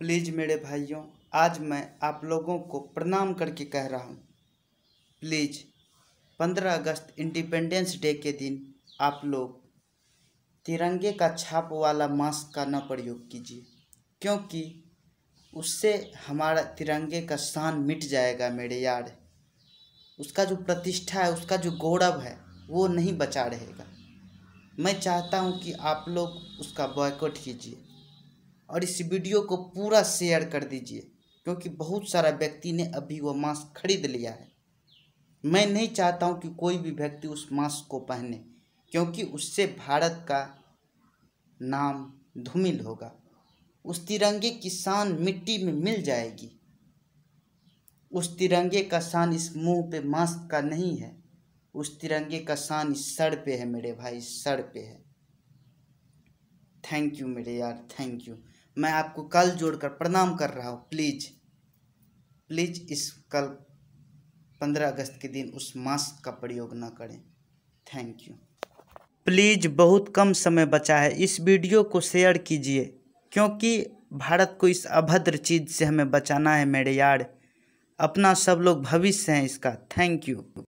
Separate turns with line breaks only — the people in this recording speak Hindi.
प्लीज़ मेरे भाइयों आज मैं आप लोगों को प्रणाम करके कह रहा हूँ प्लीज़ पंद्रह अगस्त इंडिपेंडेंस डे के दिन आप लोग तिरंगे का छाप वाला मास्क का न प्रयोग कीजिए क्योंकि उससे हमारा तिरंगे का शान मिट जाएगा मेरे यार उसका जो प्रतिष्ठा है उसका जो गौरव है वो नहीं बचा रहेगा मैं चाहता हूँ कि आप लोग उसका बॉयकॉट कीजिए और इस वीडियो को पूरा शेयर कर दीजिए क्योंकि बहुत सारा व्यक्ति ने अभी वह मास्क खरीद लिया है मैं नहीं चाहता हूं कि कोई भी व्यक्ति उस मास्क को पहने क्योंकि उससे भारत का नाम धूमिल होगा उस तिरंगे की शान मिट्टी में मिल जाएगी उस तिरंगे का शान इस मुंह पे मास्क का नहीं है उस तिरंगे का शान इस सर पे है मेरे भाई सर पे है थैंक यू मेरे यार थैंक यू मैं आपको कल जोड़कर प्रणाम कर रहा हूँ प्लीज़ प्लीज़ इस कल पंद्रह अगस्त के दिन उस मास्क का प्रयोग ना करें थैंक यू प्लीज़ बहुत कम समय बचा है इस वीडियो को शेयर कीजिए क्योंकि भारत को इस अभद्र चीज़ से हमें बचाना है मेरे यार अपना सब लोग भविष्य हैं इसका थैंक यू